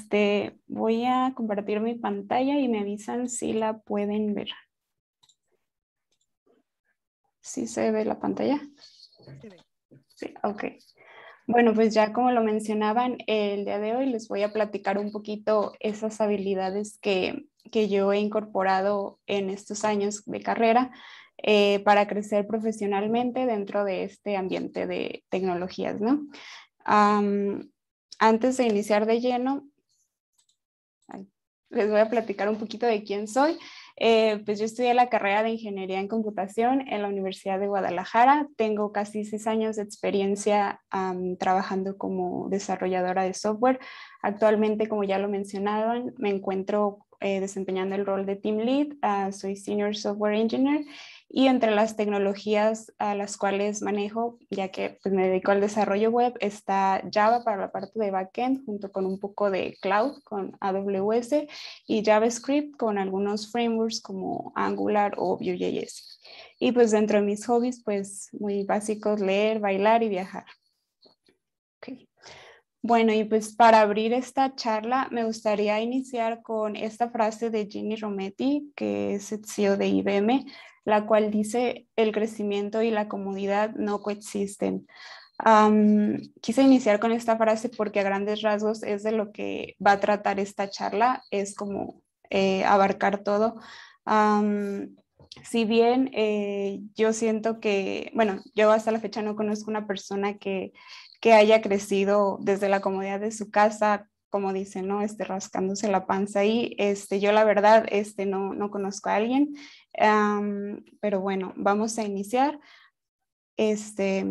Este, voy a compartir mi pantalla y me avisan si la pueden ver. ¿Sí se ve la pantalla? Sí, ok. Bueno, pues ya como lo mencionaban, el día de hoy les voy a platicar un poquito esas habilidades que, yo he incorporado en estos años de carrera eh, para crecer profesionalmente dentro de este ambiente de tecnologías, ¿no? antes de iniciar de lleno, les voy a platicar un poquito de quién soy. Eh, pues yo estudié la carrera de Ingeniería en Computación en la Universidad de Guadalajara. Tengo casi seis años de experiencia trabajando como desarrolladora de software. Actualmente, como ya lo mencionaban, me encuentro eh, desempeñando el rol de Team Lead. Ah, soy Senior Software Engineer y entre las tecnologías a las cuales manejo, ya que pues, me dedico al desarrollo web, está Java para la parte de backend junto con un poco de cloud con AWS y JavaScript con algunos frameworks como Angular o Vue.js. Y pues dentro de mis hobbies, pues muy básicos, leer, bailar y viajar. Bueno, y pues para abrir esta charla me gustaría iniciar con esta frase de Ginny Rometti que es el CEO de IBM, la cual dice el crecimiento y la comodidad no coexisten. quise iniciar con esta frase porque a grandes rasgos es de lo que va a tratar esta charla, es como eh, abarcar todo. si bien eh, yo siento que, bueno, yo hasta la fecha no conozco una persona que, que haya crecido desde la comodidad de su casa, como dicen, ¿no? Este, rascándose la panza y Este, yo la verdad, este, no, no conozco a alguien pero bueno, vamos a iniciar. Este,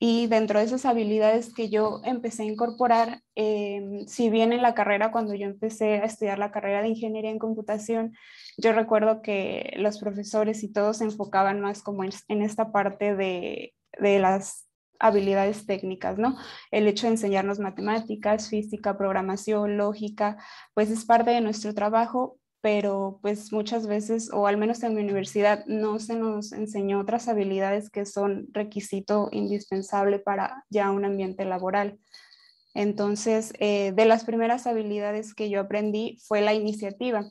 y dentro de esas habilidades que yo empecé a incorporar, em, si bien en la carrera, cuando yo empecé a estudiar la carrera de ingeniería en computación, yo recuerdo que los profesores y todos se enfocaban más como en, en esta parte de, de las habilidades técnicas, ¿no? El hecho de enseñarnos matemáticas, física, programación, lógica, pues es parte de nuestro trabajo, pero pues muchas veces, o al menos en mi universidad, no se nos enseñó otras habilidades que son requisito indispensable para ya un ambiente laboral. Entonces, eh, de las primeras habilidades que yo aprendí fue la iniciativa.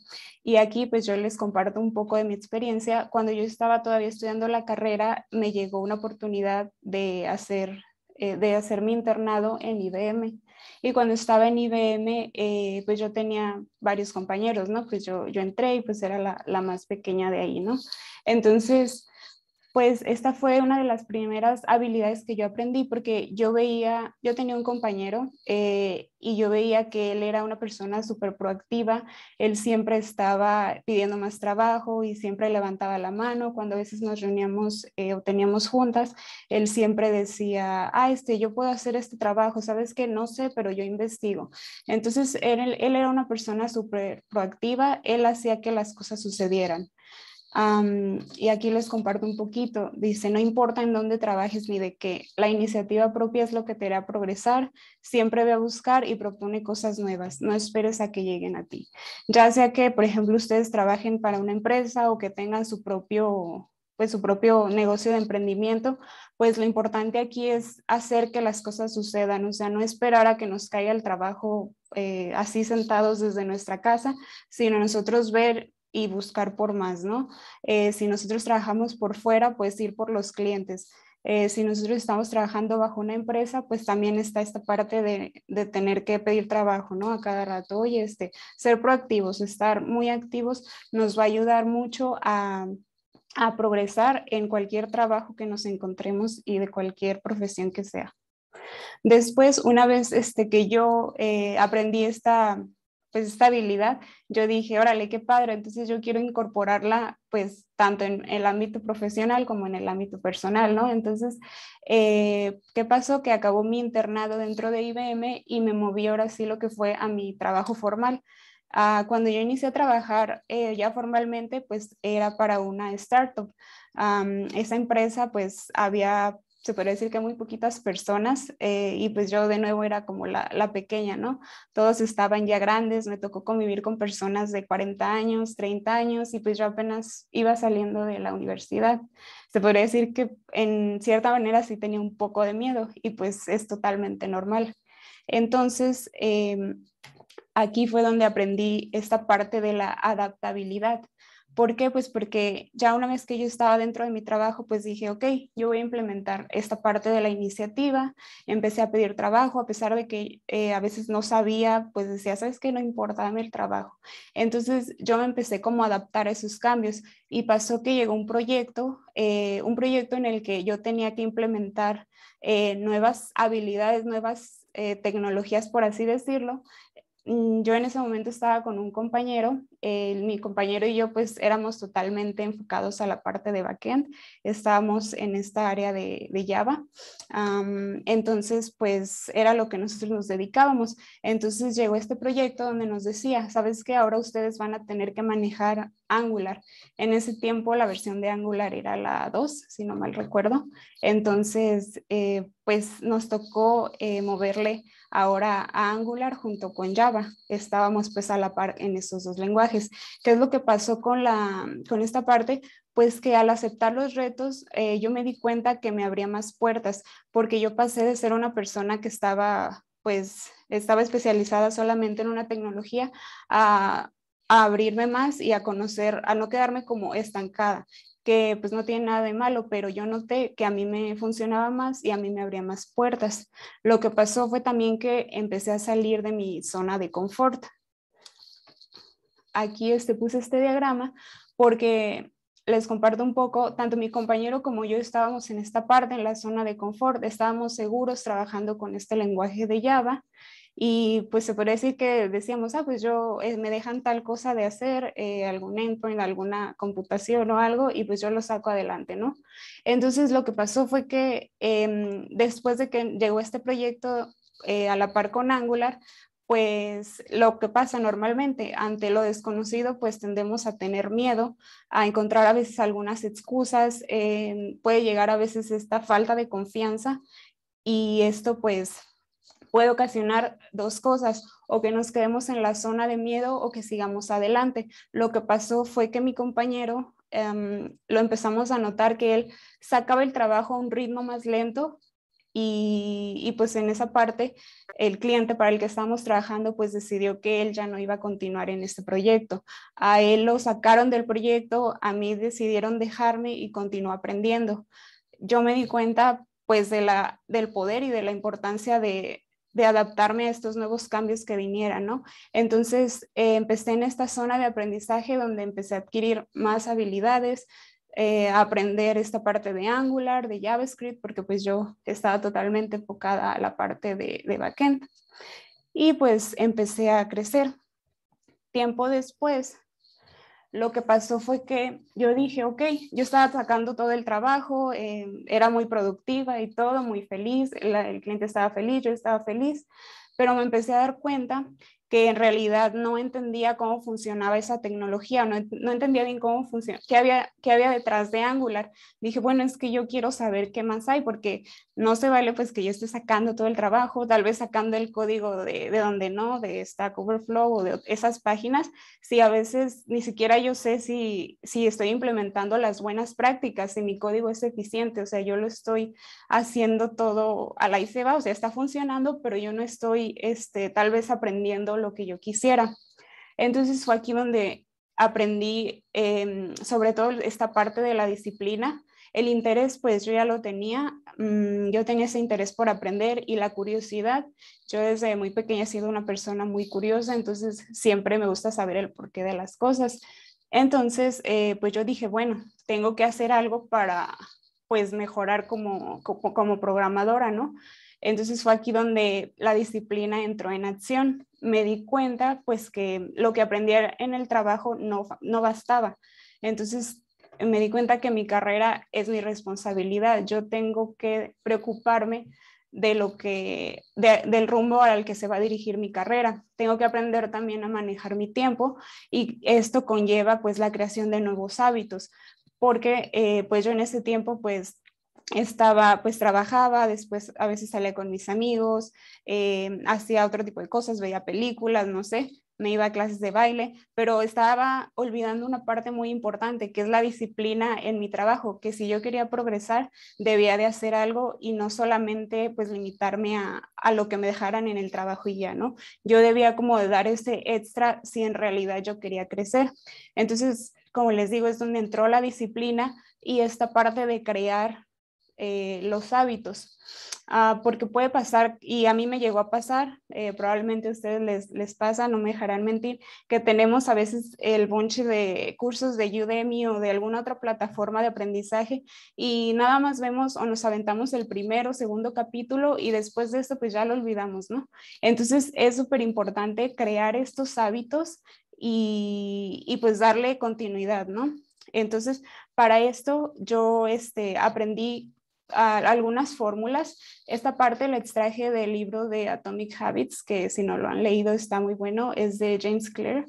Y aquí pues yo les comparto un poco de mi experiencia. Cuando yo estaba todavía estudiando la carrera, me llegó una oportunidad de hacer, eh, de hacer mi internado en IBM. Y cuando estaba en IBM, eh, pues yo tenía varios compañeros, ¿no? Pues yo, yo entré y pues era la, la más pequeña de ahí, ¿no? Entonces, pues esta fue una de las primeras habilidades que yo aprendí porque yo veía, yo tenía un compañero eh, y yo veía que él era una persona súper proactiva, él siempre estaba pidiendo más trabajo y siempre levantaba la mano cuando a veces nos reuníamos eh, o teníamos juntas, él siempre decía, ah, este, yo puedo hacer este trabajo, sabes que no sé, pero yo investigo. Entonces, él, él era una persona súper proactiva, él hacía que las cosas sucedieran y aquí les comparto un poquito. Dice, no importa en dónde trabajes ni de qué, la iniciativa propia es lo que te hará progresar. Siempre ve a buscar y propone cosas nuevas. No esperes a que lleguen a ti. Ya sea que, por ejemplo, ustedes trabajen para una empresa o que tengan su propio pues su propio negocio de emprendimiento, pues lo importante aquí es hacer que las cosas sucedan, o sea, no esperar a que nos caiga el trabajo eh, así sentados desde nuestra casa, sino nosotros ver y buscar por más, ¿no? Eh, si nosotros trabajamos por fuera, pues ir por los clientes. Eh, si nosotros estamos trabajando bajo una empresa, pues también está esta parte de, tener que pedir trabajo, ¿no? A cada rato y este, ser proactivos, estar muy activos nos va a ayudar mucho a, progresar en cualquier trabajo que nos encontremos y de cualquier profesión que sea. Después, una vez este, que yo eh, aprendí esta, pues esta habilidad, yo dije, órale, qué padre, entonces yo quiero incorporarla pues tanto en el ámbito profesional como en el ámbito personal, ¿no? Entonces, eh, ¿qué pasó? Que acabó mi internado dentro de IBM y me moví ahora sí lo que fue a mi trabajo formal. Ah, cuando yo inicié a trabajar eh, ya formalmente, pues era para una startup. esa empresa pues había se podría decir que muy poquitas personas eh, y pues yo de nuevo era como la, pequeña, ¿no? Todos estaban ya grandes, me tocó convivir con personas de 40 años, 30 años y pues yo apenas iba saliendo de la universidad. Se podría decir que en cierta manera sí tenía un poco de miedo y pues es totalmente normal. Entonces, em, aquí fue donde aprendí esta parte de la adaptabilidad ¿Por qué? Pues porque ya una vez que yo estaba dentro de mi trabajo, pues dije, ok, yo voy a implementar esta parte de la iniciativa. Empecé a pedir trabajo, a pesar de que eh, a veces no sabía, pues decía, ¿sabes que No importaba el trabajo. Entonces yo me empecé como a adaptar a esos cambios y pasó que llegó un proyecto, eh, un proyecto en el que yo tenía que implementar eh, nuevas habilidades, nuevas tecnologías, por así decirlo, Mm, yo en ese momento estaba con un compañero, mi compañero y yo pues éramos totalmente enfocados a la parte de backend, estábamos en esta área de, Java, entonces pues era lo que nosotros nos dedicábamos. Entonces llegó este proyecto donde nos decía, sabes que ahora ustedes van a tener que manejar Angular. En ese tiempo la versión de Angular era la 2, si no mal recuerdo. Entonces, eh, pues nos tocó eh, moverle ahora a Angular junto con Java. Estábamos pues a la par en esos dos lenguajes. ¿Qué es lo que pasó con, la, con esta parte? Pues que al aceptar los retos eh, yo me di cuenta que me abría más puertas porque yo pasé de ser una persona que estaba pues estaba especializada solamente en una tecnología a abrirme más y a conocer, a no quedarme como estancada que pues no tiene nada de malo, pero yo noté que a mí me funcionaba más y a mí me abría más puertas. Lo que pasó fue también que empecé a salir de mi zona de confort. Aquí este, puse este diagrama porque les comparto un poco, tanto mi compañero como yo estábamos en esta parte, en la zona de confort, estábamos seguros trabajando con este lenguaje de Java y pues se puede decir que decíamos, ah, pues yo eh, me dejan tal cosa de hacer, eh, algún endpoint, alguna computación o algo, y pues yo lo saco adelante, ¿no? Entonces lo que pasó fue que em, después de que llegó este proyecto eh, a la par con Angular, pues lo que pasa normalmente ante lo desconocido, pues tendemos a tener miedo, a encontrar a veces algunas excusas, em, puede llegar a veces esta falta de confianza y esto pues puede ocasionar dos cosas, o que nos quedemos en la zona de miedo o que sigamos adelante. Lo que pasó fue que mi compañero em, lo empezamos a notar que él sacaba el trabajo a un ritmo más lento y, y, pues en esa parte el cliente para el que estábamos trabajando pues decidió que él ya no iba a continuar en este proyecto. A él lo sacaron del proyecto, a mí decidieron dejarme y continuó aprendiendo. Yo me di cuenta pues de la, del poder y de la importancia de, de adaptarme a estos nuevos cambios que vinieran, ¿no? Entonces, eh, empecé en esta zona de aprendizaje donde empecé a adquirir más habilidades, eh, a aprender esta parte de Angular, de JavaScript, porque pues yo estaba totalmente enfocada a la parte de, de backend. Y pues empecé a crecer. Tiempo después, lo que pasó fue que yo dije, ok, yo estaba sacando todo el trabajo, eh, era muy productiva y todo, muy feliz, el cliente estaba feliz, yo estaba feliz, pero me empecé a dar cuenta que en realidad no entendía cómo funcionaba esa tecnología, no, no entendía bien cómo funcionaba qué había, qué había detrás de Angular. Dije, bueno, es que yo quiero saber qué más hay, porque no se vale pues que yo esté sacando todo el trabajo, tal vez sacando el código de, de donde no, de Stack Overflow o de esas páginas, si a veces ni siquiera yo sé si, si estoy implementando las buenas prácticas, si mi código es eficiente, o sea, yo lo estoy haciendo todo a la ICEBA, o sea, está funcionando, pero yo no estoy este, tal vez aprendiendo lo que yo quisiera. Entonces fue aquí donde aprendí em, sobre todo esta parte de la disciplina. El interés, pues yo ya lo tenía, mm, yo tenía ese interés por aprender y la curiosidad. Yo desde muy pequeña he sido una persona muy curiosa, entonces siempre me gusta saber el porqué de las cosas. Entonces, eh, pues yo dije, bueno, tengo que hacer algo para, pues, mejorar como, como programadora, ¿no? Entonces fue aquí donde la disciplina entró en acción me di cuenta pues que lo que aprendí en el trabajo no, no bastaba. Entonces me di cuenta que mi carrera es mi responsabilidad. Yo tengo que preocuparme de lo que, del rumbo al que se va a dirigir mi carrera. Tengo que aprender también a manejar mi tiempo y esto conlleva pues la creación de nuevos hábitos, porque eh, pues yo en ese tiempo pues estaba, pues trabajaba, después a veces salía con mis amigos, eh, hacía otro tipo de cosas, veía películas, no sé, me iba a clases de baile, pero estaba olvidando una parte muy importante, que es la disciplina en mi trabajo, que si yo quería progresar, debía de hacer algo y no solamente pues limitarme a, a lo que me dejaran en el trabajo y ya, ¿no? Yo debía como dar ese extra si en realidad yo quería crecer. Entonces, como les digo, es donde entró la disciplina y esta parte de crear eh, los hábitos, ah, porque puede pasar, y a mí me llegó a pasar, eh, probablemente a ustedes les, les pasa, no me dejarán mentir, que tenemos a veces el bunch de cursos de Udemy o de alguna otra plataforma de aprendizaje y nada más vemos o nos aventamos el primero, segundo capítulo y después de esto pues ya lo olvidamos, ¿no? Entonces es súper importante crear estos hábitos y, y pues darle continuidad, ¿no? Entonces, para esto yo este, aprendí algunas fórmulas. Esta parte la extraje del libro de Atomic Habits, que si no lo han leído está muy bueno, es de James Clear.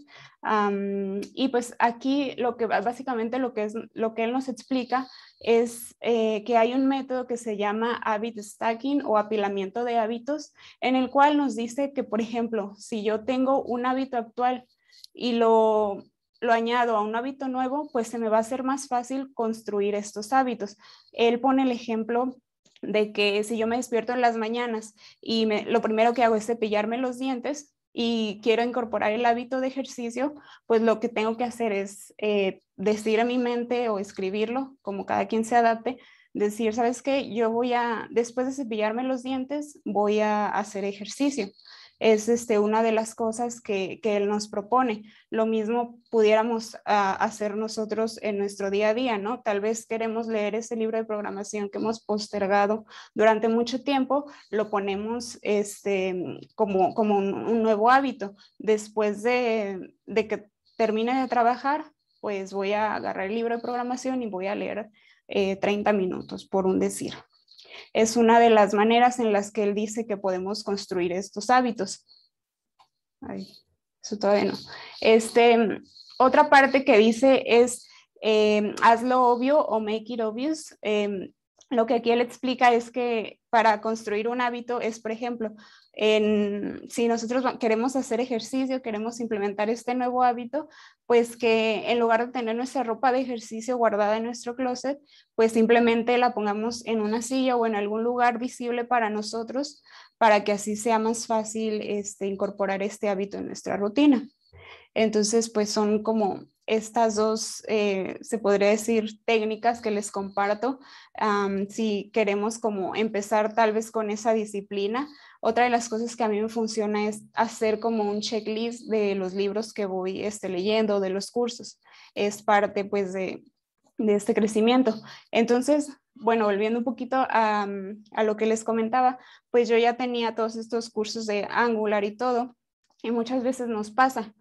y pues aquí lo que básicamente lo que, es, lo que él nos explica es eh, que hay un método que se llama habit stacking o apilamiento de hábitos, en el cual nos dice que, por ejemplo, si yo tengo un hábito actual y lo lo añado a un hábito nuevo, pues se me va a hacer más fácil construir estos hábitos. Él pone el ejemplo de que si yo me despierto en las mañanas y lo primero que hago es cepillarme los dientes y quiero incorporar el hábito de ejercicio, pues lo que tengo que hacer es eh, decir a mi mente o escribirlo, como cada quien se adapte, decir, ¿sabes qué? Yo voy a, después de cepillarme los dientes, voy a hacer ejercicio es este, una de las cosas que, Él nos propone. Lo mismo pudiéramos ah, hacer nosotros en nuestro día a día, ¿no? Tal vez queremos leer ese libro de programación que hemos postergado durante mucho tiempo, lo ponemos este, como, como un, nuevo hábito. Después de, que termine de trabajar, pues voy a agarrar el libro de programación y voy a leer 30 eh, minutos, por un decir es una de las maneras en las que él dice que podemos construir estos hábitos. Ay, eso todavía no. Este, otra parte que dice es, em, hazlo obvio o make it obvious. Em, lo que aquí él explica es que para construir un hábito es, por ejemplo, si nosotros queremos hacer ejercicio, queremos implementar este nuevo hábito, pues que en lugar de tener nuestra ropa de ejercicio guardada en nuestro closet, pues simplemente la pongamos en una silla o en algún lugar visible para nosotros, para que así sea más fácil este, incorporar este hábito en nuestra rutina. Entonces, pues son como estas dos, eh, se podría decir, técnicas que les comparto. si queremos como empezar tal vez con esa disciplina, otra de las cosas que a mí me funciona es hacer como un checklist de los libros que voy este, leyendo, de los cursos. Es parte pues de, este crecimiento. Entonces, bueno, volviendo un poquito a, mm, a, lo que les comentaba, pues yo ya tenía todos estos cursos de Angular y todo, y muchas veces nos pasa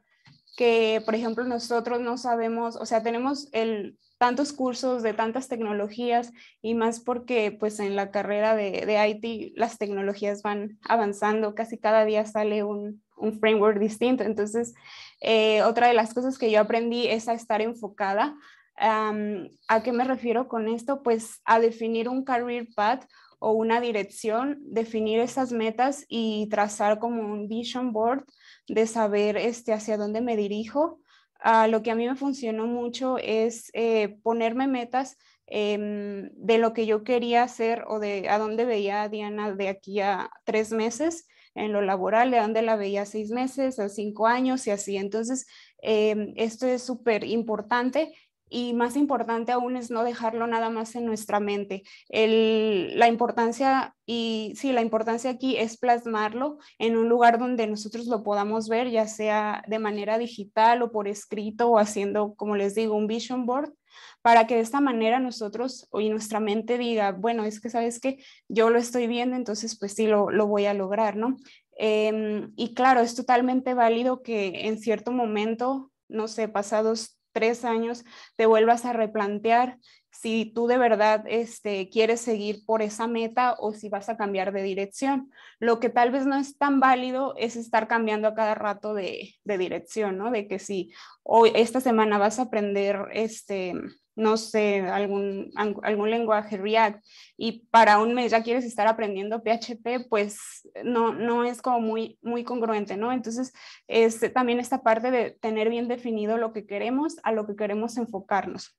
que, por ejemplo, nosotros no sabemos, o sea, tenemos el, tantos cursos de tantas tecnologías y más porque pues en la carrera de, de IT las tecnologías van avanzando, casi cada día sale un, framework distinto. Entonces, eh, otra de las cosas que yo aprendí es a estar enfocada. ¿A qué me refiero con esto? Pues a definir un career path o una dirección, definir esas metas y trazar como un vision board de saber este, hacia dónde me dirijo. a ah, lo que a mí me funcionó mucho es eh, ponerme metas em, de lo que yo quería hacer o de a dónde veía a Diana de aquí a tres meses en lo laboral, de dónde la veía seis meses, a cinco años y así. Entonces, em, esto es súper importante y más importante aún es no dejarlo nada más en nuestra mente. El, la importancia y sí, la importancia aquí es plasmarlo en un lugar donde nosotros lo podamos ver, ya sea de manera digital o por escrito o haciendo, como les digo, un vision board para que de esta manera nosotros y nuestra mente diga, bueno, es que sabes que yo lo estoy viendo, entonces pues sí, lo, voy a lograr, ¿no? Em, y claro, es totalmente válido que en cierto momento, no sé, pasados tres años te vuelvas a replantear si tú de verdad este, quieres seguir por esa meta o si vas a cambiar de dirección. Lo que tal vez no es tan válido es estar cambiando a cada rato de, de dirección, ¿no? De que si hoy, esta semana vas a aprender este, no sé, algún, algún lenguaje React y para un mes ya quieres estar aprendiendo PHP, pues no, no es como muy, muy congruente, ¿no? Entonces, es este, también esta parte de tener bien definido lo que queremos, a lo que queremos enfocarnos.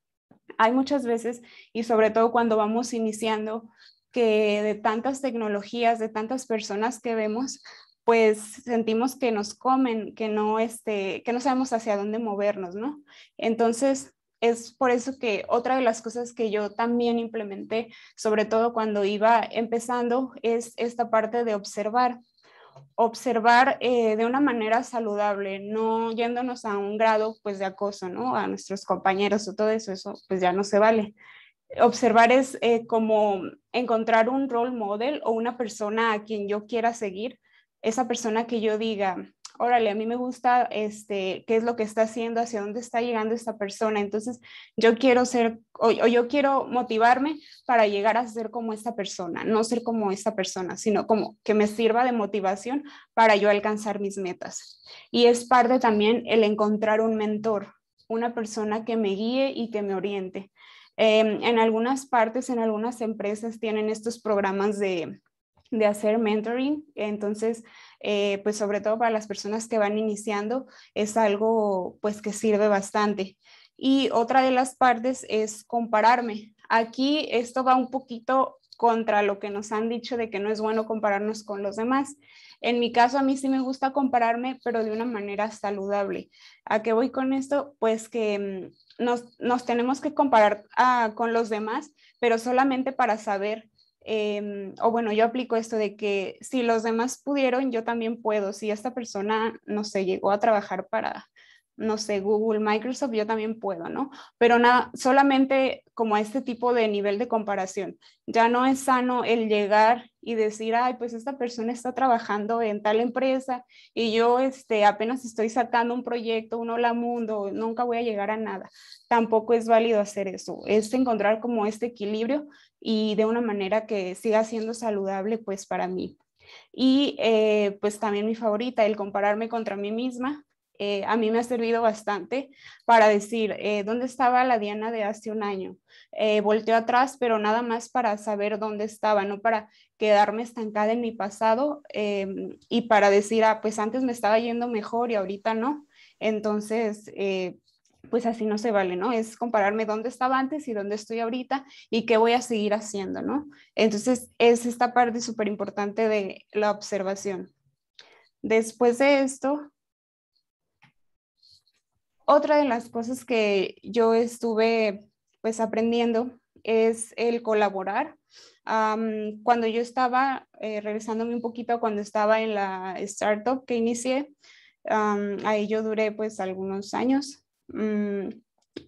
Hay muchas veces, y sobre todo cuando vamos iniciando, que de tantas tecnologías, de tantas personas que vemos, pues sentimos que nos comen, que no, este, que no sabemos hacia dónde movernos, ¿no? Entonces, es por eso que otra de las cosas que yo también implementé, sobre todo cuando iba empezando, es esta parte de observar. Observar eh, de una manera saludable, no yéndonos a un grado pues de acoso, ¿no? A nuestros compañeros o todo eso, eso pues ya no se vale. Observar es eh, como encontrar un role model o una persona a quien yo quiera seguir, esa persona que yo diga, órale, a mí me gusta este, qué es lo que está haciendo, hacia dónde está llegando esta persona. Entonces, yo quiero ser o, yo quiero motivarme para llegar a ser como esta persona, no ser como esta persona, sino como que me sirva de motivación para yo alcanzar mis metas. Y es parte también el encontrar un mentor, una persona que me guíe y que me oriente. Em, en algunas partes, en algunas empresas tienen estos programas de de hacer mentoring. Entonces, eh, pues sobre todo para las personas que van iniciando, es algo pues que sirve bastante. Y otra de las partes es compararme. Aquí esto va un poquito contra lo que nos han dicho de que no es bueno compararnos con los demás. En mi caso, a mí sí me gusta compararme, pero de una manera saludable. ¿A qué voy con esto? Pues que mm, nos, tenemos que comparar ah, con los demás, pero solamente para saber Em, o bueno, yo aplico esto de que si los demás pudieron, yo también puedo. Si esta persona, no sé, llegó a trabajar para, no sé, Google, Microsoft, yo también puedo, ¿no? Pero nada, solamente como a este tipo de nivel de comparación. Ya no es sano el llegar y decir, ay, pues esta persona está trabajando en tal empresa y yo este, apenas estoy sacando un proyecto, un hola mundo, nunca voy a llegar a nada. Tampoco es válido hacer eso. Es encontrar como este equilibrio y de una manera que siga siendo saludable pues para mí. Y eh, pues también mi favorita, el compararme contra mí misma, eh, a mí me ha servido bastante para decir eh, dónde estaba la Diana de hace un año. Eh, volteo atrás, pero nada más para saber dónde estaba, no para quedarme estancada en mi pasado em, y para decir, ah, pues antes me estaba yendo mejor y ahorita no. Entonces, pues así no se vale, ¿no? Es compararme dónde estaba antes y dónde estoy ahorita y qué voy a seguir haciendo, ¿no? Entonces, es esta parte súper importante de la observación. Después de esto, otra de las cosas que yo estuve pues aprendiendo es el colaborar. cuando yo estaba, eh, regresándome un poquito, cuando estaba en la startup que inicié, ahí yo duré pues algunos años, Mm,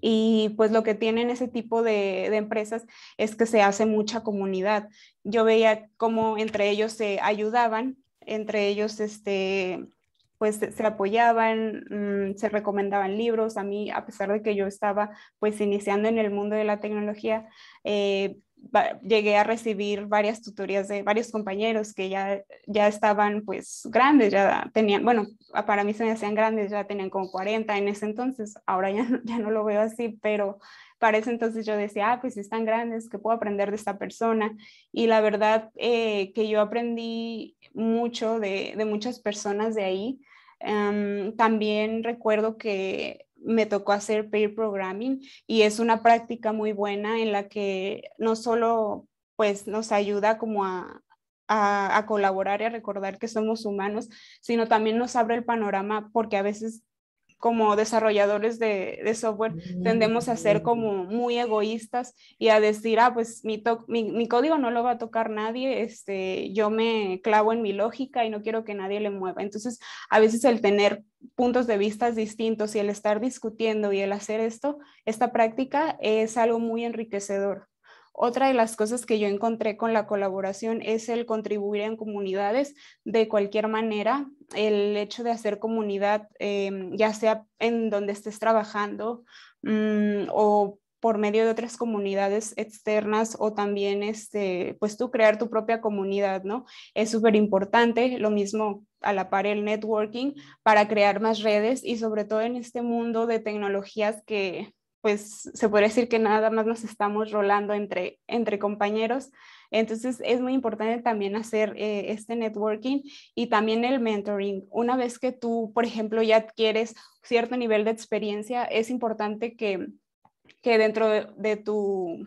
y pues lo que tienen ese tipo de, empresas es que se hace mucha comunidad. Yo veía cómo entre ellos se ayudaban, entre ellos este, pues se apoyaban, mm, se recomendaban libros. A mí, a pesar de que yo estaba pues iniciando en el mundo de la tecnología, eh, llegué a recibir varias tutorías de varios compañeros que ya, ya estaban pues grandes, ya tenían, bueno, para mí se me hacían grandes, ya tenían como 40 en ese entonces, ahora ya, ya no lo veo así, pero para ese entonces yo decía, ah, pues están grandes, que puedo aprender de esta persona. Y la verdad eh, que yo aprendí mucho de, de muchas personas de ahí. Em, también recuerdo que me tocó hacer peer programming y es una práctica muy buena en la que no solo pues nos ayuda como a, a, colaborar y a recordar que somos humanos, sino también nos abre el panorama porque a veces como desarrolladores de, software tendemos a ser mm. como muy egoístas y a decir, ah, pues mi, mi, mi, código no lo va a tocar nadie, este, yo me clavo en mi lógica y no quiero que nadie le mueva. Entonces, a veces el tener puntos de vista distintos y el estar discutiendo y el hacer esto, esta práctica es algo muy enriquecedor. Otra de las cosas que yo encontré con la colaboración es el contribuir en comunidades de cualquier manera, el hecho de hacer comunidad, eh, ya sea en donde estés trabajando mm, o por medio de otras comunidades externas o también, este, pues tú crear tu propia comunidad, ¿no? Es súper importante, lo mismo a la par el networking para crear más redes y sobre todo en este mundo de tecnologías que pues se puede decir que nada más nos estamos rolando entre, entre compañeros. Entonces es muy importante también hacer eh, este networking y también el mentoring. Una vez que tú, por ejemplo, ya adquieres cierto nivel de experiencia, es importante que, que dentro de, tu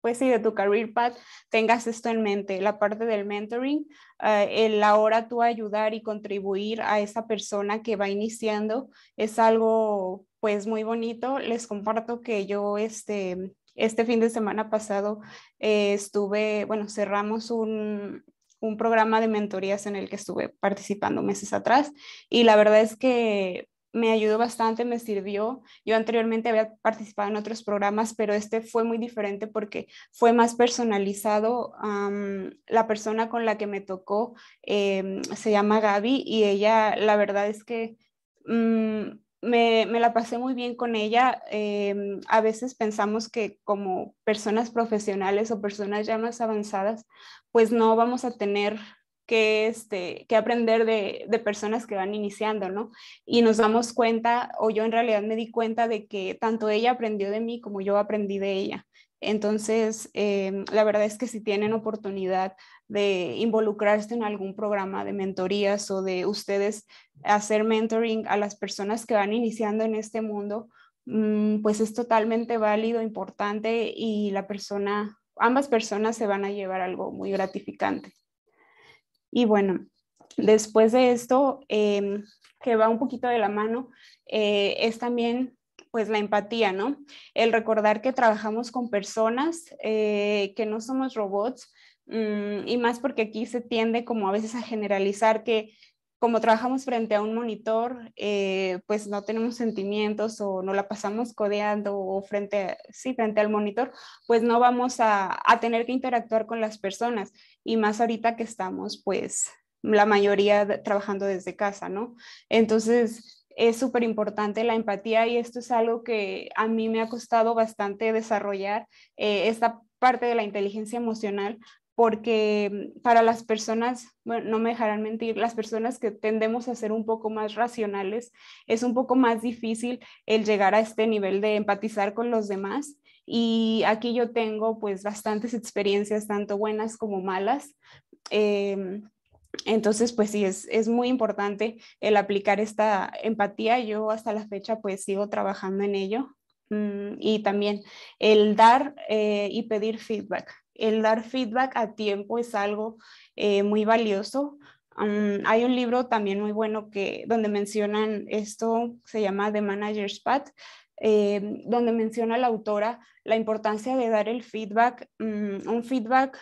pues sí, de tu career path, tengas esto en mente, la parte del mentoring, ah, la el ahora tú ayudar y contribuir a esa persona que va iniciando, es algo pues muy bonito. Les comparto que yo este, este fin de semana pasado eh, estuve, bueno, cerramos un, un programa de mentorías en el que estuve participando meses atrás y la verdad es que me ayudó bastante, me sirvió. Yo anteriormente había participado en otros programas, pero este fue muy diferente porque fue más personalizado. la persona con la que me tocó em, se llama Gaby y ella, la verdad es que mm, me, la pasé muy bien con ella. Em, a veces pensamos que como personas profesionales o personas ya más avanzadas, pues no vamos a tener este, que, aprender de, de, personas que van iniciando, ¿no? Y nos damos cuenta, o yo en realidad me di cuenta de que tanto ella aprendió de mí como yo aprendí de ella. Entonces, em, la verdad es que si tienen oportunidad de involucrarse en algún programa de mentorías o de ustedes hacer mentoring a las personas que van iniciando en este mundo, mm, pues es totalmente válido, importante y la persona, ambas personas se van a llevar algo muy gratificante. Y bueno, después de esto, em, que va un poquito de la mano, eh, es también pues la empatía, ¿no? El recordar que trabajamos con personas, eh, que no somos robots, mm, y más porque aquí se tiende como a veces a generalizar que como trabajamos frente a un monitor, eh, pues no tenemos sentimientos o no la pasamos codeando o frente, sí, frente al monitor, pues no vamos a, tener que interactuar con las personas y más ahorita que estamos pues la mayoría trabajando desde casa, ¿no? Entonces, es súper importante la empatía y esto es algo que a mí me ha costado bastante desarrollar, eh, esta parte de la inteligencia emocional, porque mm, para las personas, no me dejarán mentir, las personas que tendemos a ser un poco más racionales, es un poco más difícil el llegar a este nivel de empatizar con los demás. Y aquí yo tengo pues bastantes experiencias, tanto buenas como malas. Em, entonces, pues sí, es, muy importante el aplicar esta empatía. Yo hasta la fecha pues sigo trabajando en ello. Mm, y también el dar eh, y pedir feedback. El dar feedback a tiempo es algo eh, muy valioso. Mm, hay un libro también muy bueno que, donde mencionan esto, se llama The Manager's Path, eh, donde menciona la autora la importancia de dar el feedback, mm, un feedback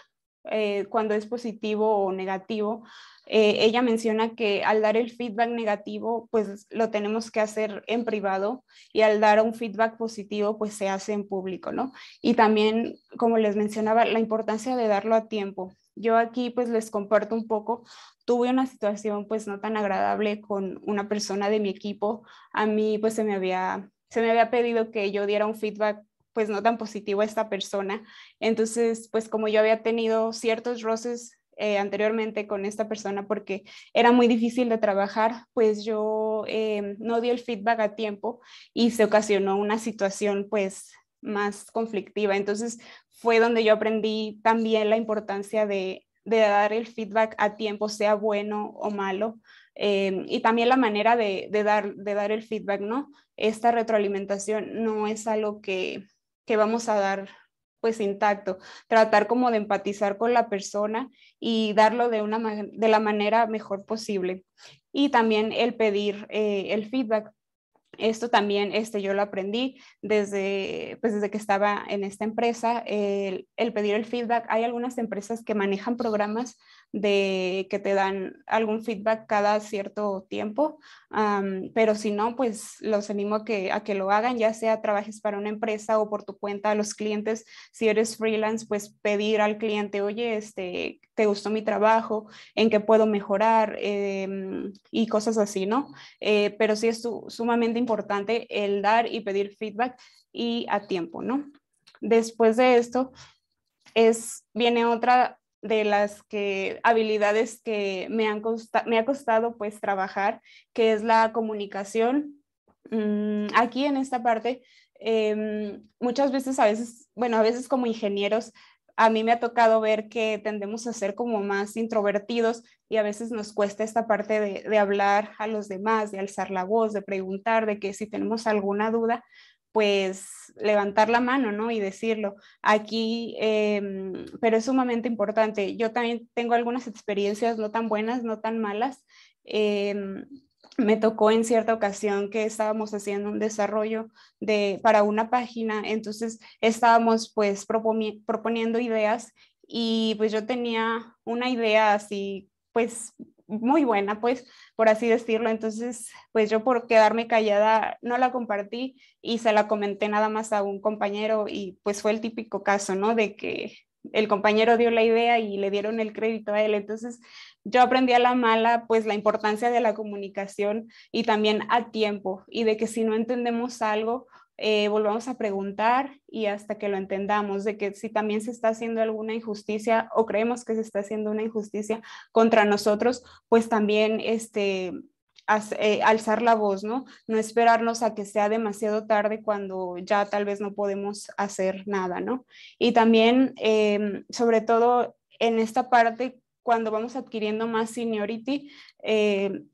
eh, cuando es positivo o negativo. Eh, ella menciona que al dar el feedback negativo, pues lo tenemos que hacer en privado y al dar un feedback positivo, pues se hace en público, ¿no? Y también, como les mencionaba, la importancia de darlo a tiempo. Yo aquí pues les comparto un poco, tuve una situación pues no tan agradable con una persona de mi equipo. A mí pues se me había, se me había pedido que yo diera un feedback pues no tan positivo a esta persona. Entonces, pues como yo había tenido ciertos roces eh, anteriormente con esta persona porque era muy difícil de trabajar, pues yo eh, no di el feedback a tiempo y se ocasionó una situación pues más conflictiva. Entonces fue donde yo aprendí también la importancia de, dar el feedback a tiempo, sea bueno o malo, eh, y también la manera de, dar, de dar el feedback, ¿no? Esta retroalimentación no es algo que que vamos a dar pues intacto, tratar como de empatizar con la persona y darlo de, una, de la manera mejor posible. Y también el pedir eh, el feedback. Esto también este, yo lo aprendí desde, pues desde que estaba en esta empresa, el pedir el feedback. Hay algunas empresas que manejan programas de que te dan algún feedback cada cierto tiempo, pero si no, pues los animo a que, lo hagan, ya sea trabajes para una empresa o por tu cuenta a los clientes, si eres freelance, pues pedir al cliente, oye, este, ¿te gustó mi trabajo? ¿En qué puedo mejorar? Em, y cosas así, ¿no? Eh, pero sí es sumamente importante el dar y pedir feedback y a tiempo, ¿no? Después de esto, es, viene otra de las habilidades que me, me ha costado pues trabajar, que es la comunicación. Mm, aquí en esta parte, em, muchas veces, a veces, bueno, a veces como ingenieros, a mí me ha tocado ver que tendemos a ser como más introvertidos y a veces nos cuesta esta parte de hablar a los demás, de alzar la voz, de preguntar, de que si tenemos alguna duda, pues levantar la mano, ¿no? Y decirlo. Aquí, em, pero es sumamente importante. Yo también tengo algunas experiencias no tan buenas, no tan malas. Em, me tocó en cierta ocasión que estábamos haciendo un desarrollo de, para una página, entonces estábamos pues proponiendo ideas y pues yo tenía una idea así pues muy buena, pues, por así decirlo. Entonces, pues yo por quedarme callada no la compartí y se la comenté nada más a un compañero y pues fue el típico caso, ¿no? De que el compañero dio la idea y le dieron el crédito a él. Entonces, yo aprendí a la mala, pues, la importancia de la comunicación y también a tiempo y de que si no entendemos algo eh, volvamos a preguntar y hasta que lo entendamos, de que si también se está haciendo alguna injusticia o creemos que se está haciendo una injusticia contra nosotros, pues también este, eh, alzar la voz, ¿no? No esperarnos a que sea demasiado tarde cuando ya tal vez no podemos hacer nada, ¿no? Y también, em, sobre todo en esta parte, cuando vamos adquiriendo más seniority, em,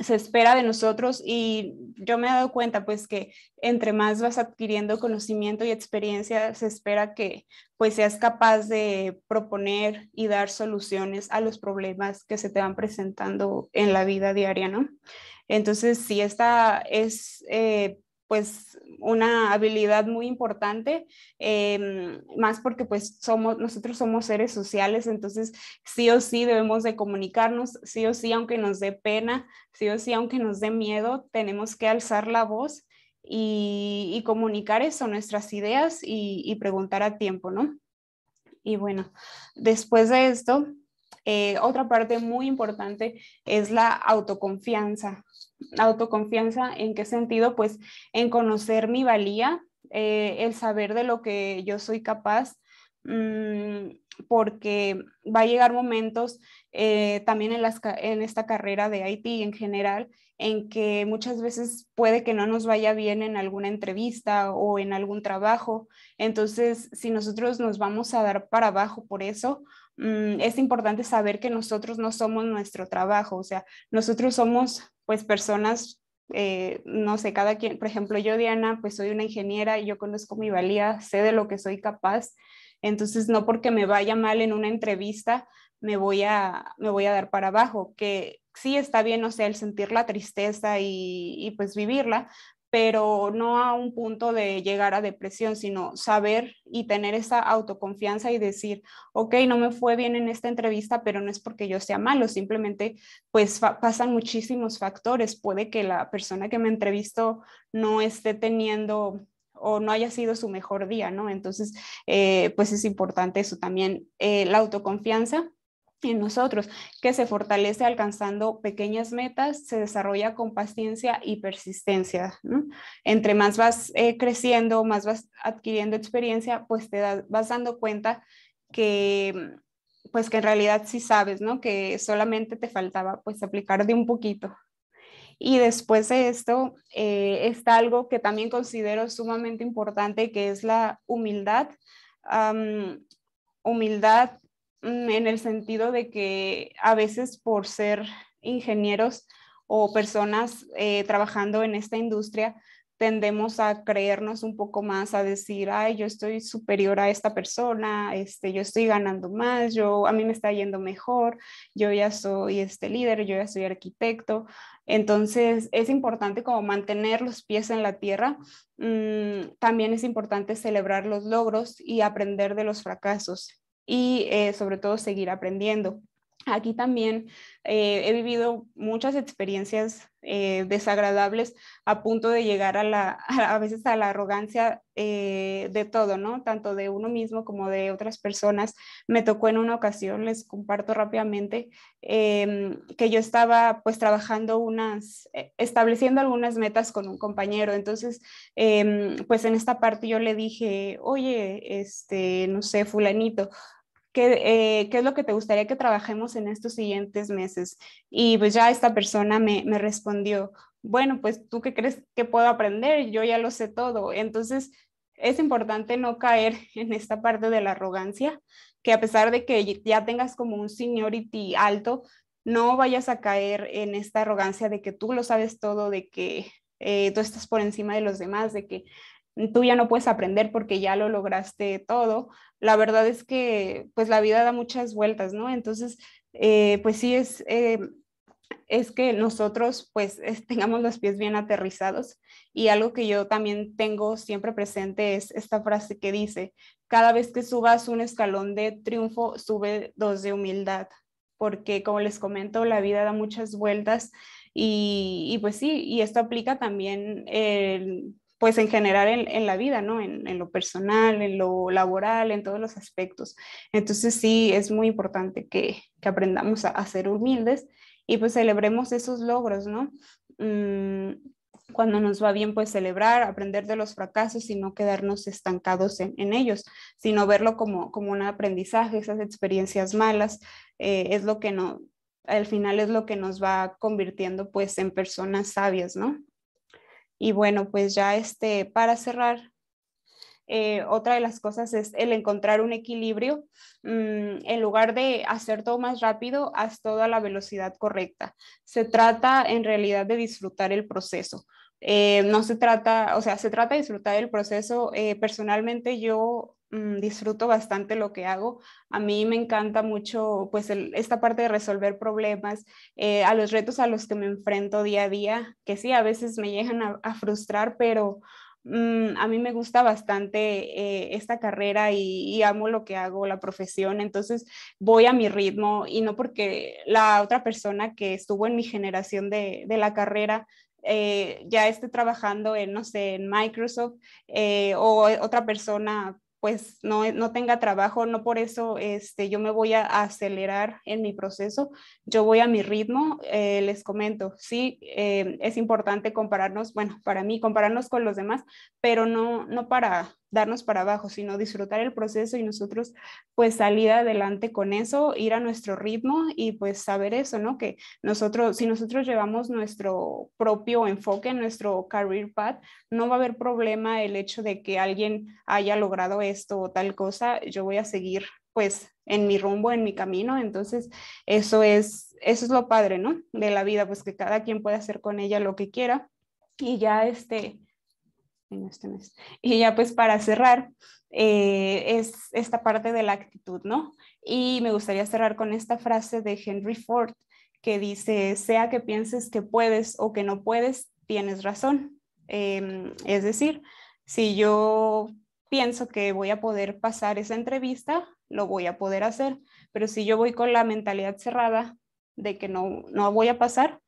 se espera de nosotros y yo me he dado cuenta pues que entre más vas adquiriendo conocimiento y experiencia se espera que pues seas capaz de proponer y dar soluciones a los problemas que se te van presentando en la vida diaria, ¿no? Entonces, si esta es eh, pues una habilidad muy importante, em, más porque pues somos, nosotros somos seres sociales, entonces sí o sí debemos de comunicarnos, sí o sí aunque nos dé pena, sí o sí aunque nos dé miedo, tenemos que alzar la voz y, comunicar eso, nuestras ideas y preguntar a tiempo, ¿no? Y bueno, después de esto, eh, otra parte muy importante es la autoconfianza. Autoconfianza, ¿en qué sentido? Pues en conocer mi valía, eh, el saber de lo que yo soy capaz, mm, porque va a llegar momentos eh, también en, en esta carrera de IT en general, en que muchas veces puede que no nos vaya bien en alguna entrevista o en algún trabajo. Entonces, si nosotros nos vamos a dar para abajo por eso, Mm, es importante saber que nosotros no somos nuestro trabajo, o sea, nosotros somos pues personas eh, no sé, cada quien, por ejemplo, yo Diana, pues soy una ingeniera y yo conozco mi valía, sé de lo que soy capaz, entonces no porque me vaya mal en una entrevista me voy a, me voy a dar para abajo, que sí está bien, o sea, el sentir la tristeza y pues vivirla, pero no a un punto de llegar a depresión, sino saber y tener esa autoconfianza y decir, ok, no me fue bien en esta entrevista, pero no es porque yo sea malo, simplemente pues pasan muchísimos factores, puede que la persona que me entrevistó no esté teniendo o no haya sido su mejor día, ¿no? Entonces, eh, pues es importante eso también, eh, la autoconfianza en nosotros, que se fortalece alcanzando pequeñas metas, se desarrolla con paciencia y persistencia. Entre más vas eh, creciendo, más vas adquiriendo experiencia, pues te vas dando cuenta que mm, pues que en realidad sí sabes, ¿no? Que solamente te faltaba pues aplicar de un poquito. Y después de esto eh, está algo que también considero sumamente importante, que es la humildad. humildad Mm, en el sentido de que a veces por ser ingenieros o personas eh, trabajando en esta industria, tendemos a creernos un poco más, a decir, ay, yo estoy superior a esta persona, este, yo estoy ganando más, yo, a mí me está yendo mejor, yo ya soy este líder, yo ya soy arquitecto. Entonces, es importante como mantener los pies en la tierra. Mm, también es importante celebrar los logros y aprender de los fracasos y eh, sobre todo seguir aprendiendo. Aquí también eh, he vivido muchas experiencias eh, desagradables a punto de llegar a, la, a veces a la arrogancia eh, de todo, ¿no? Tanto de uno mismo como de otras personas. Me tocó en una ocasión, les comparto rápidamente, em, que yo estaba pues trabajando unas, eh, estableciendo algunas metas con un compañero. Entonces, em, pues en esta parte yo le dije, oye, este, no sé, fulanito, eh, ¿Qué, es lo que te gustaría que trabajemos en estos siguientes meses? Y pues ya esta persona me, respondió, bueno, pues tú qué crees que puedo aprender, yo ya lo sé todo. Entonces, es importante no caer en esta parte de la arrogancia, que a pesar de que ya tengas como un seniority alto, no vayas a caer en esta arrogancia de que tú lo sabes todo, de que eh, tú estás por encima de los demás, de que Mm, tú ya no puedes aprender porque ya lo lograste todo. La verdad es que pues la vida da muchas vueltas, ¿no? Entonces, eh, pues sí es, eh, es que nosotros pues tengamos los pies bien aterrizados y algo que yo también tengo siempre presente es esta frase que dice, cada vez que subas un escalón de triunfo, sube dos de humildad, porque como les comento, la vida da muchas vueltas. Y, y pues sí, y esto aplica también el pues en general en, la vida, ¿no? En, lo personal, en lo laboral, en todos los aspectos. Entonces sí, es muy importante que, aprendamos a, ser humildes y pues celebremos esos logros, ¿no? Mm, cuando nos va bien, pues celebrar, aprender de los fracasos y no quedarnos estancados en, ellos, sino verlo como, como un aprendizaje, esas experiencias malas, eh, es lo que no, al final es lo que nos va convirtiendo pues en personas sabias, ¿no? Y bueno, pues ya este, para cerrar, eh, otra de las cosas es el encontrar un equilibrio. Mm, en lugar de hacer todo más rápido, haz todo a la velocidad correcta. Se trata en realidad de disfrutar el proceso. Eh, no se trata, o sea, se trata de disfrutar el proceso. Eh, personalmente yo Mm, disfruto bastante lo que hago. A mí me encanta mucho pues esta parte de resolver problemas, eh, a los retos a los que me enfrento día a día, que sí, a veces me llegan a, frustrar, pero mm, a mí me gusta bastante eh, esta carrera y, amo lo que hago, la profesión, entonces voy a mi ritmo y no porque la otra persona que estuvo en mi generación de, la carrera eh, ya esté trabajando en, no sé, en Microsoft o otra persona pues no, eh, no tenga trabajo, no por eso este, yo me voy a acelerar en mi proceso, yo voy a mi ritmo, eh, les comento, sí, eh, es importante compararnos, bueno, para mí compararnos con los demás, pero no, no para darnos para abajo, sino disfrutar el proceso y nosotros pues salir adelante con eso, ir a nuestro ritmo y pues saber eso, ¿no? Que nosotros, si nosotros llevamos nuestro propio enfoque, nuestro career path, no va a haber problema el hecho de que alguien haya logrado esto o tal cosa, yo voy a seguir pues en mi rumbo, en mi camino, entonces eso es, eso es lo padre, ¿no? De la vida, pues que cada quien puede hacer con ella lo que quiera y ya este, este y ya pues para cerrar, eh, es esta parte de la actitud, ¿no? Y me gustaría cerrar con esta frase de Henry Ford que dice, sea que pienses que puedes o que no puedes, tienes razón. Em, es decir, si yo pienso que voy a poder pasar esa entrevista, lo voy a poder hacer, pero si yo voy con la mentalidad cerrada de que no, no voy a pasar,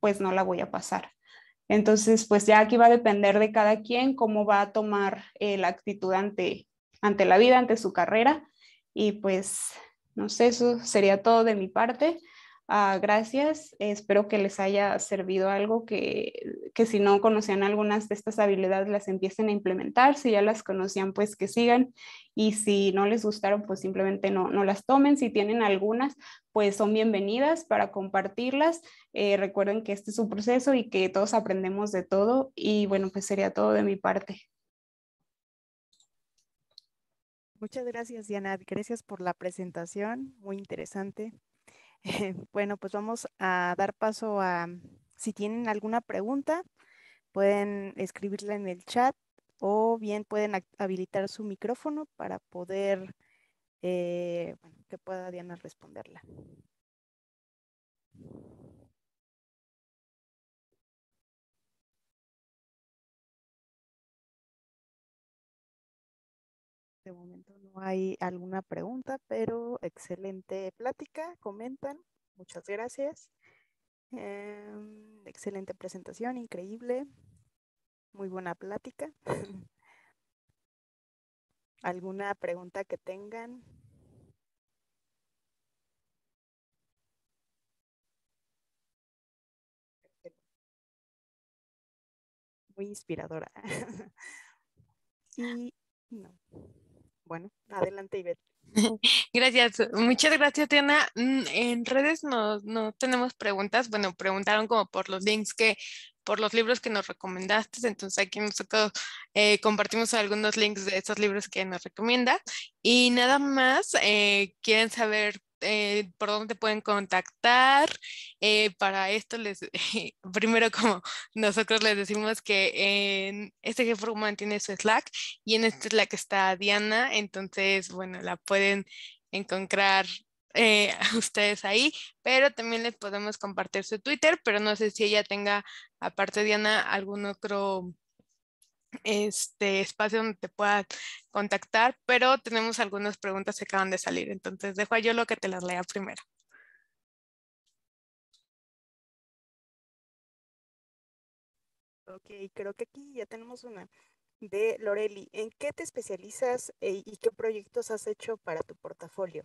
pues no la voy a pasar. Entonces, pues ya aquí va a depender de cada quien cómo va a tomar eh, la actitud ante, ante la vida, ante su carrera. Y pues, no sé, eso sería todo de mi parte. Ah, gracias, espero que les haya servido algo, que, que si no conocían algunas de estas habilidades las empiecen a implementar, si ya las conocían pues que sigan y si no les gustaron pues simplemente no, no las tomen, si tienen algunas pues son bienvenidas para compartirlas, eh, recuerden que este es un proceso y que todos aprendemos de todo y bueno pues sería todo de mi parte. Muchas gracias, Diana. Gracias por la presentación, muy interesante. Eh, bueno, pues vamos a dar paso a, si tienen alguna pregunta, pueden escribirla en el chat o bien pueden habilitar su micrófono para poder, eh, que pueda Diana responderla. De momento no hay alguna pregunta, pero excelente plática, comentan, muchas gracias. Em, excelente presentación, increíble, muy buena plática. ¿Alguna pregunta que tengan? Muy inspiradora. y no. Bueno, adelante, Ivette. Gracias, muchas gracias Diana. Mm, en redes no, no tenemos preguntas, bueno, preguntaron como por los links que, por los libros que nos recomendaste, entonces aquí nosotros eh, compartimos algunos links de esos libros que nos recomienda y nada más, eh, quieren saber eh, por dónde pueden contactar. Eh, para esto, les, primero como nosotros les decimos que en este jefe mantiene su Slack y en este Slack está Diana, entonces, bueno, la pueden encontrar eh, ustedes ahí, pero también les podemos compartir su Twitter, pero no sé si ella tenga, aparte Diana, algún otro este espacio donde te pueda contactar, pero tenemos algunas preguntas que acaban de salir, entonces dejo a yo lo que te las lea primero. Ok, creo que aquí ya tenemos una de Loreli. ¿En qué te especializas eh, y qué proyectos has hecho para tu portafolio?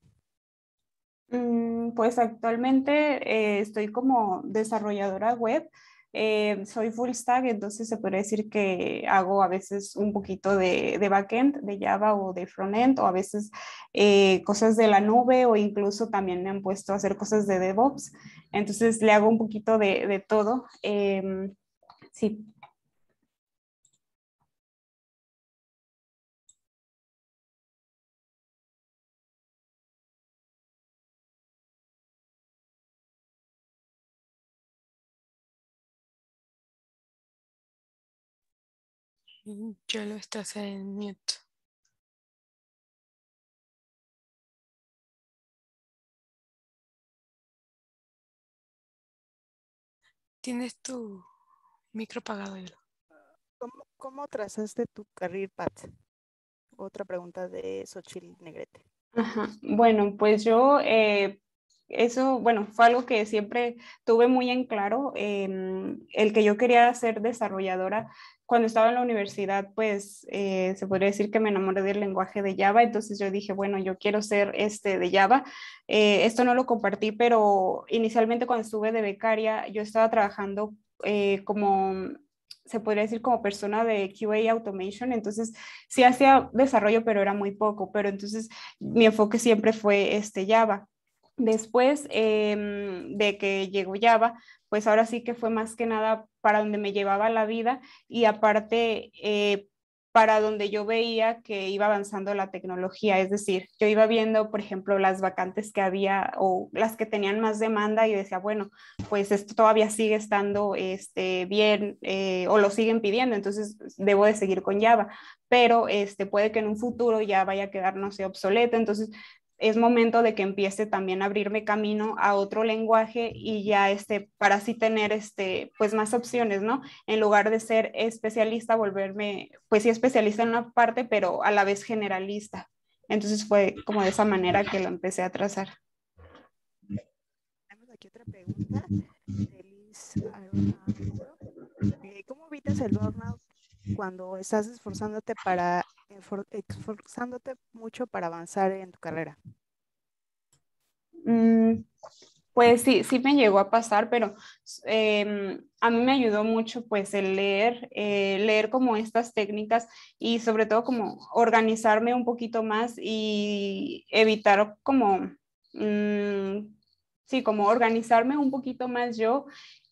Mm, pues actualmente eh, estoy como desarrolladora web, eh, soy full stack, entonces se podría decir que hago a veces un poquito de, backend, de Java o de frontend, o a veces eh, cosas de la nube, o incluso también me han puesto a hacer cosas de DevOps. Entonces le hago un poquito de, todo. Em, sí, Mm, yo lo estás en mute. Tienes tu micro apagado. ¿Cómo, cómo trazaste tu carril, Pat? Otra pregunta de Xochitl Negrete. Bueno, pues yo eh, eso, bueno, fue algo que siempre tuve muy en claro, em, el que yo quería ser desarrolladora. Cuando estaba en la universidad, pues eh, se podría decir que me enamoré del lenguaje de Java, entonces yo dije, bueno, yo quiero ser este de Java. Eh, esto no lo compartí, pero inicialmente cuando estuve de becaria, yo estaba trabajando eh, como se podría decir como persona de QA Automation, entonces sí hacía desarrollo, pero era muy poco, pero entonces mi enfoque siempre fue este Java. Después em, de que llegó Java, pues ahora sí que fue más que nada para donde me llevaba la vida y aparte eh, para donde yo veía que iba avanzando la tecnología. Es decir, yo iba viendo, por ejemplo, las vacantes que había o las que tenían más demanda y decía, bueno, pues esto todavía sigue estando este, bien eh, o lo siguen pidiendo, entonces debo de seguir con Java, pero este, puede que en un futuro ya vaya a quedar, no sé, obsoleto. Entonces es momento de que empiece también a abrirme camino a otro lenguaje y ya este, para así tener este, pues más opciones, ¿no? En lugar de ser especialista, volverme, pues sí, especialista en una parte, pero a la vez generalista. Entonces fue como de esa manera que lo empecé a trazar. Tenemos aquí otra pregunta. ¿Cómo evitas el burnout cuando estás esforzándote para eh, esforzándote mucho para avanzar en tu carrera? Mm, pues sí, sí me llegó a pasar, pero em, a mí me ayudó mucho pues el leer, eh, leer como estas técnicas y sobre todo como organizarme un poquito más y evitar como... Mm, sí, como organizarme un poquito más yo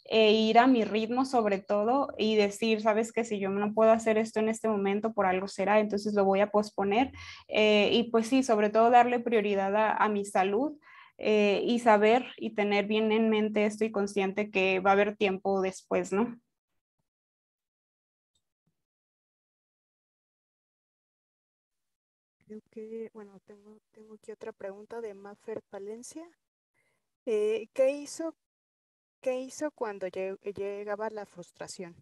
eh, ir a mi ritmo sobre todo y decir, sabes que si yo no puedo hacer esto en este momento, por algo será, entonces lo voy a posponer. Eh, y pues sí, sobre todo darle prioridad a, mi salud. Eh, y saber y tener bien en mente esto y consciente que va a haber tiempo después, ¿no? Creo que, bueno, tengo, tengo aquí otra pregunta de Maffer Palencia. ¿Qué hizo ¿Qué hizo cuando llegaba la frustración?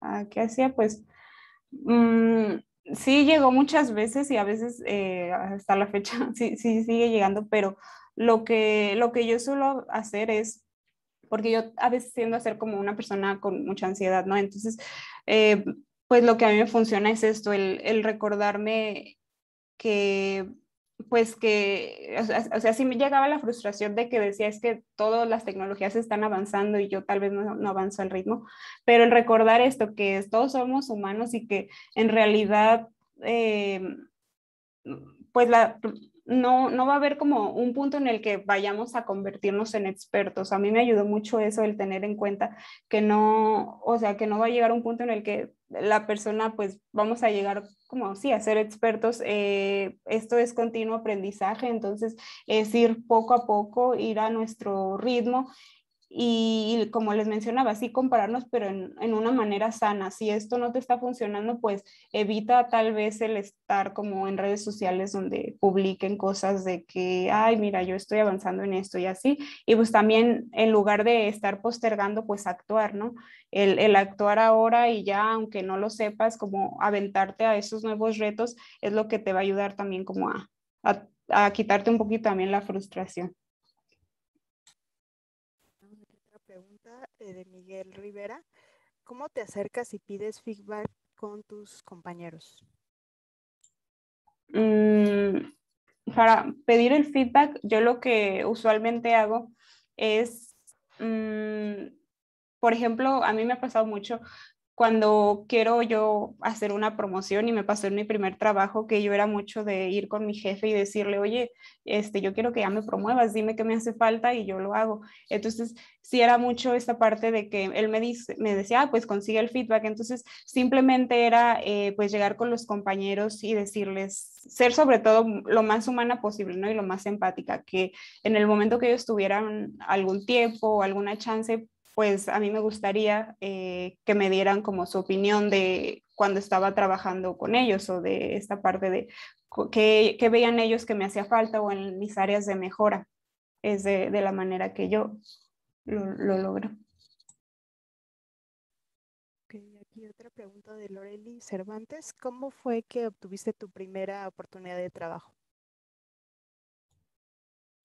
Ah, ¿Qué hacía? Pues mm, sí llegó muchas veces y a veces eh, hasta la fecha sí, sigue llegando, pero lo que, lo que yo suelo hacer es porque yo a veces tiendo a ser como una persona con mucha ansiedad, ¿no? Entonces, eh, pues lo que a mí me funciona es esto, el recordarme que pues que, o sea, sí me llegaba la frustración de que decía, es que todas las tecnologías están avanzando y yo tal vez no, avanzo al ritmo, pero el recordar esto, que todos somos humanos y que en realidad, eh, pues la, no, no va a haber como un punto en el que vayamos a convertirnos en expertos. A mí me ayudó mucho eso, el tener en cuenta que no, o sea, que no va a llegar un punto en el que la persona, pues vamos a llegar como, sí, a ser expertos. Eh, esto es continuo aprendizaje, entonces es ir poco a poco, ir a nuestro ritmo y como les mencionaba, sí compararnos, pero en, una manera sana. Si esto no te está funcionando, pues evita tal vez el estar como en redes sociales donde publiquen cosas de que, ay, mira, yo estoy avanzando en esto y así. Y pues también en lugar de estar postergando, pues actuar, ¿no? El, actuar ahora y ya, aunque no lo sepas, como aventarte a esos nuevos retos es lo que te va a ayudar también como a quitarte un poquito también la frustración. de Miguel Rivera. ¿Cómo te acercas y pides feedback con tus compañeros? Mm, para pedir el feedback, yo lo que usualmente hago es, mm, por ejemplo, a mí me ha pasado mucho cuando quiero yo hacer una promoción y me pasó en mi primer trabajo que yo era mucho de ir con mi jefe y decirle, oye, este, yo quiero que ya me promuevas, dime qué me hace falta y yo lo hago. Entonces, sí era mucho esta parte de que él me, dice, me decía, ah, pues consigue el feedback. Entonces, simplemente era eh, pues llegar con los compañeros y decirles, ser sobre todo lo más humana posible, ¿no? Y lo más empática, que en el momento que ellos tuvieran algún tiempo o alguna chance, pues a mí me gustaría eh, que me dieran como su opinión de cuando estaba trabajando con ellos o de esta parte de qué, veían ellos que me hacía falta o en mis áreas de mejora. Es de, la manera que yo lo, logro. Okay, aquí otra pregunta de Loreli Cervantes. ¿Cómo fue que obtuviste tu primera oportunidad de trabajo?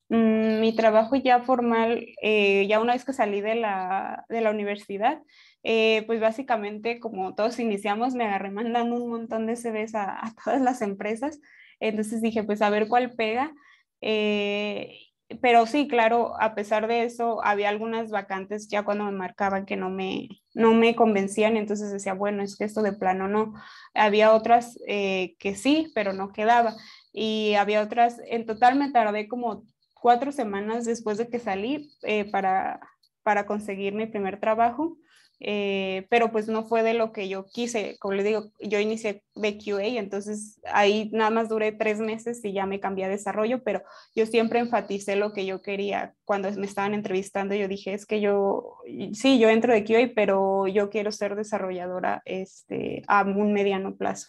Mm, mi trabajo ya formal, eh, ya una vez que salí de la, de la universidad, eh, pues básicamente como todos iniciamos, me agarré mandando un montón de CVs a, todas las empresas. Entonces dije, pues a ver cuál pega. Eh, pero sí, claro, a pesar de eso, había algunas vacantes ya cuando me marcaban que no me, no me convencían, entonces decía, bueno, es que esto de plano no. Había otras que sí, pero no quedaba. Y había otras, en total me tardé como cuatro semanas después de que salí eh, para, para conseguir mi primer trabajo, eh, pero pues no fue de lo que yo quise. Como les digo, yo inicié de QA, entonces ahí nada más duré tres meses y ya me cambié a desarrollo, pero yo siempre enfaticé lo que yo quería. Cuando me estaban entrevistando, yo dije, es que yo, sí, yo entro de QA, pero yo quiero ser desarrolladora este, a un mediano plazo.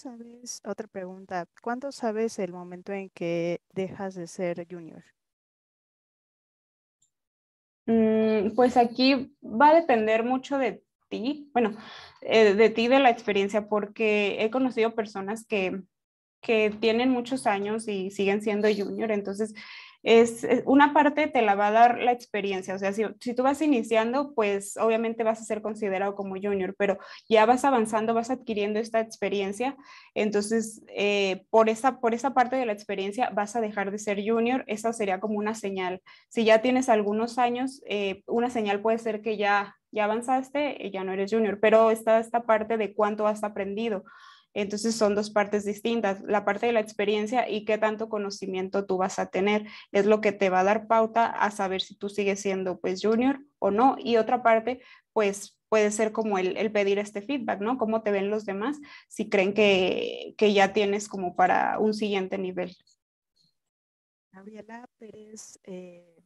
sabes, otra pregunta, ¿cuándo sabes el momento en que dejas de ser junior? Mm, pues aquí va a depender mucho de ti, bueno, eh, de ti, de la experiencia, porque he conocido personas que, que tienen muchos años y siguen siendo junior, entonces es, eh, una parte te la va a dar la experiencia, o sea, si, tú vas iniciando, pues obviamente vas a ser considerado como junior, pero ya vas avanzando, vas adquiriendo esta experiencia, entonces eh, por, esa, parte de la experiencia vas a dejar de ser junior, esa sería como una señal. Si ya tienes algunos años, eh, una señal puede ser que ya ya avanzaste, ya no eres junior, pero está esta parte de cuánto has aprendido. Entonces son dos partes distintas, la parte de la experiencia y qué tanto conocimiento tú vas a tener, es lo que te va a dar pauta a saber si tú sigues siendo pues junior o no. Y otra parte, pues puede ser como el, pedir este feedback, ¿no? ¿Cómo te ven los demás si creen que, ya tienes como para un siguiente nivel? Gabriela Pérez eh,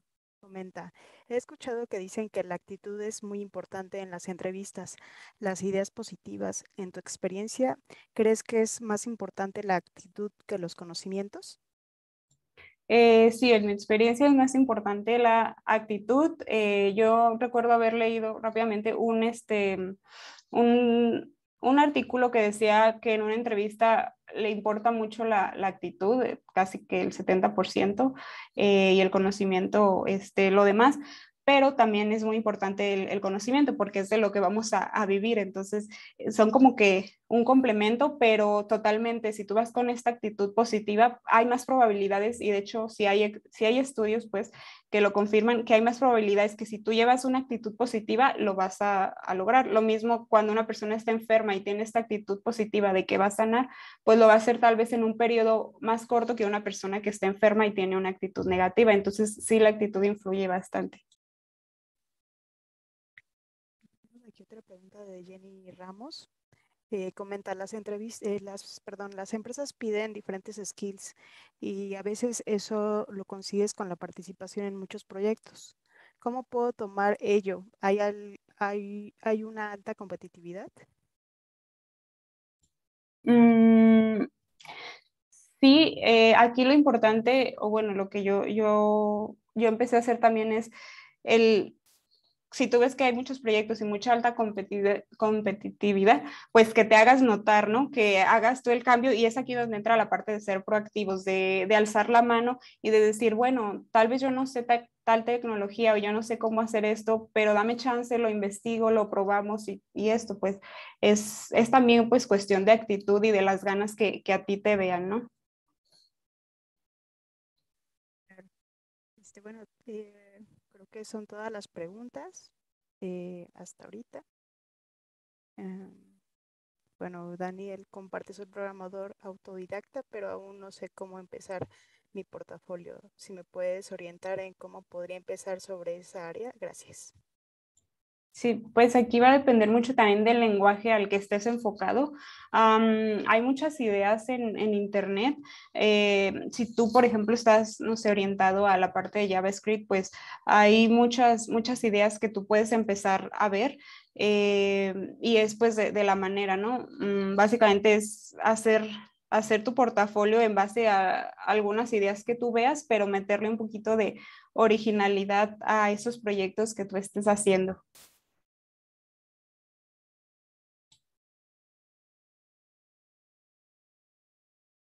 Comenta, he escuchado que dicen que la actitud es muy importante en las entrevistas, las ideas positivas. En tu experiencia, ¿crees que es más importante la actitud que los conocimientos? Eh, sí, en mi experiencia es más importante la actitud. Eh, yo recuerdo haber leído rápidamente un, este, un, un artículo que decía que en una entrevista le importa mucho la, actitud, eh, casi que el 70%, eh, y el conocimiento, este, lo demás, pero también es muy importante el, conocimiento porque es de lo que vamos a, vivir. Entonces, eh, son como que un complemento, pero totalmente, si tú vas con esta actitud positiva, hay más probabilidades y de hecho, si hay, si hay estudios, pues, que lo confirman, que hay más probabilidades que si tú llevas una actitud positiva, lo vas a, a lograr. Lo mismo cuando una persona está enferma y tiene esta actitud positiva de que va a sanar, pues lo va a hacer tal vez en un periodo más corto que una persona que está enferma y tiene una actitud negativa. Entonces, sí, la actitud influye bastante. de Jenny Ramos. Eh, comenta, las entrevistas, eh, perdón, las empresas piden diferentes skills y a veces eso lo consigues con la participación en muchos proyectos. ¿Cómo puedo tomar ello? ¿Hay, una alta competitividad? Mm, sí, eh, aquí lo importante, o bueno, lo que yo, yo empecé a hacer también es el si tú ves que hay muchos proyectos y mucha alta competitividad, pues que te hagas notar, ¿no? Que hagas tú el cambio y es aquí donde entra la parte de ser proactivos, de, alzar la mano y de decir, bueno, tal vez yo no sé tal tecnología o yo no sé cómo hacer esto, pero dame chance, lo investigo, lo probamos y, esto, pues es, es, también pues cuestión de actitud y de las ganas que, que a ti te vean, ¿no? Este, bueno, eh, que son todas las preguntas eh, hasta ahorita. Em, bueno, Daniel comparte su programador autodidacta, pero aún no sé cómo empezar mi portafolio. Si me puedes orientar en cómo podría empezar sobre esa área, gracias. Sí, pues aquí va a depender mucho también del lenguaje al que estés enfocado. hay muchas ideas en, Internet. Eh, si tú, por ejemplo, estás, no sé, orientado a la parte de JavaScript, pues hay muchas, muchas ideas que tú puedes empezar a ver. Eh, y es pues de, la manera, ¿no? Mm, básicamente es hacer hacer tu portafolio en base a algunas ideas que tú veas, pero meterle un poquito de originalidad a esos proyectos que tú estés haciendo.